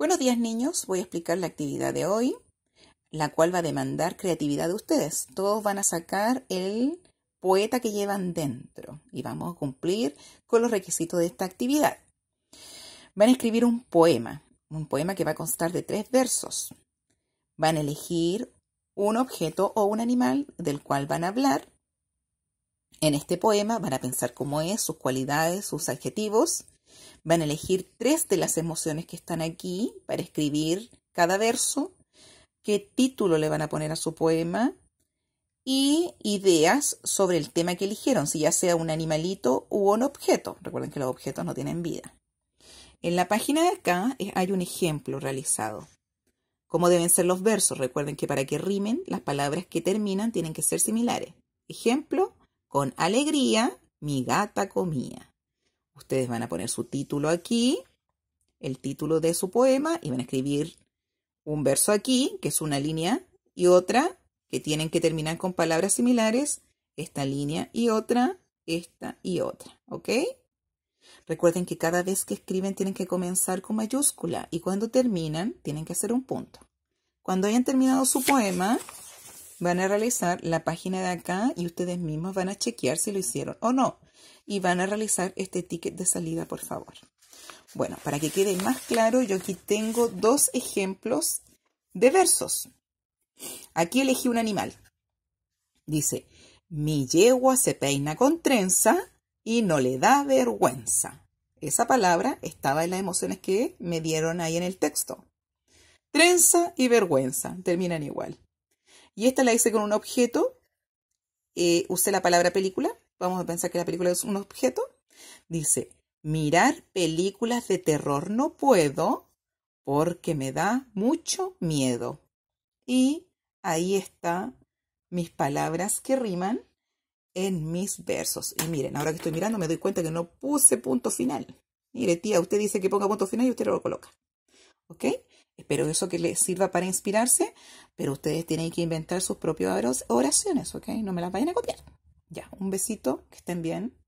Buenos días niños, voy a explicar la actividad de hoy, la cual va a demandar creatividad de ustedes. Todos van a sacar el poeta que llevan dentro y vamos a cumplir con los requisitos de esta actividad. Van a escribir un poema, un poema que va a constar de tres versos. Van a elegir un objeto o un animal del cual van a hablar. En este poema van a pensar cómo es, sus cualidades, sus adjetivos Van a elegir tres de las emociones que están aquí para escribir cada verso, qué título le van a poner a su poema y ideas sobre el tema que eligieron, si ya sea un animalito u un objeto. Recuerden que los objetos no tienen vida. En la página de acá hay un ejemplo realizado. ¿Cómo deben ser los versos? Recuerden que para que rimen, las palabras que terminan tienen que ser similares. Ejemplo, con alegría mi gata comía. Ustedes van a poner su título aquí, el título de su poema, y van a escribir un verso aquí, que es una línea, y otra, que tienen que terminar con palabras similares, esta línea y otra, esta y otra, ¿ok? Recuerden que cada vez que escriben tienen que comenzar con mayúscula y cuando terminan tienen que hacer un punto. Cuando hayan terminado su poema, Van a realizar la página de acá y ustedes mismos van a chequear si lo hicieron o no. Y van a realizar este ticket de salida, por favor. Bueno, para que quede más claro, yo aquí tengo dos ejemplos de versos. Aquí elegí un animal. Dice, mi yegua se peina con trenza y no le da vergüenza. Esa palabra estaba en las emociones que me dieron ahí en el texto. Trenza y vergüenza terminan igual. Y esta la hice con un objeto. Eh, usé la palabra película. Vamos a pensar que la película es un objeto. Dice, mirar películas de terror no puedo porque me da mucho miedo. Y ahí están mis palabras que riman en mis versos. Y miren, ahora que estoy mirando me doy cuenta que no puse punto final. Mire, tía, usted dice que ponga punto final y usted lo coloca. ¿Ok? Espero eso que les sirva para inspirarse, pero ustedes tienen que inventar sus propias oraciones, ¿ok? No me las vayan a copiar. Ya, un besito, que estén bien.